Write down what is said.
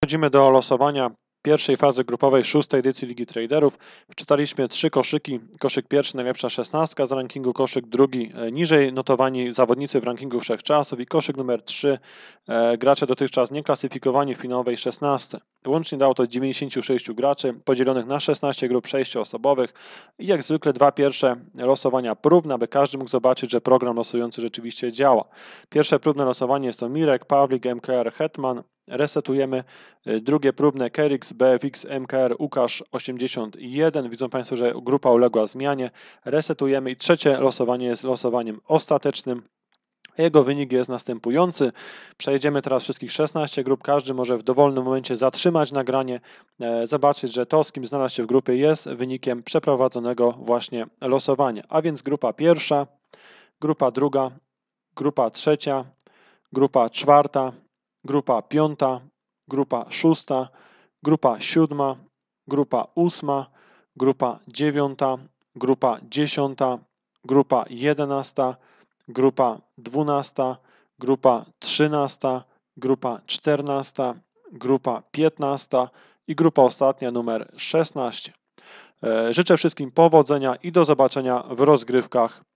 Przechodzimy do losowania pierwszej fazy grupowej szóstej edycji Ligi Traderów. Wczytaliśmy trzy koszyki. Koszyk pierwszy najlepsza szesnastka z rankingu, koszyk drugi e, niżej notowani zawodnicy w rankingu wszechczasów i koszyk numer trzy e, gracze dotychczas nieklasyfikowani w finałowej 16. Łącznie dało to 96 graczy podzielonych na 16 grup sześcioosobowych i jak zwykle dwa pierwsze losowania próbne, aby każdy mógł zobaczyć, że program losujący rzeczywiście działa. Pierwsze próbne losowanie jest to Mirek, Pawlik, MKR, Hetman, resetujemy. Y, drugie próbne Kerix, BFX, MKR, Ukasz 81. Widzą Państwo, że grupa uległa zmianie. Resetujemy i trzecie losowanie jest losowaniem ostatecznym. Jego wynik jest następujący. Przejdziemy teraz wszystkich 16 grup. Każdy może w dowolnym momencie zatrzymać nagranie, e, zobaczyć, że to, z kim znalazł się w grupie, jest wynikiem przeprowadzonego właśnie losowania. A więc grupa pierwsza, grupa druga, grupa trzecia, grupa czwarta, grupa piąta, grupa szósta, grupa siódma, grupa ósma, grupa dziewiąta, grupa dziesiąta, grupa jedenasta, grupa dwunasta, grupa trzynasta, grupa czternasta, grupa piętnasta i grupa ostatnia numer szesnaście. E, życzę wszystkim powodzenia i do zobaczenia w rozgrywkach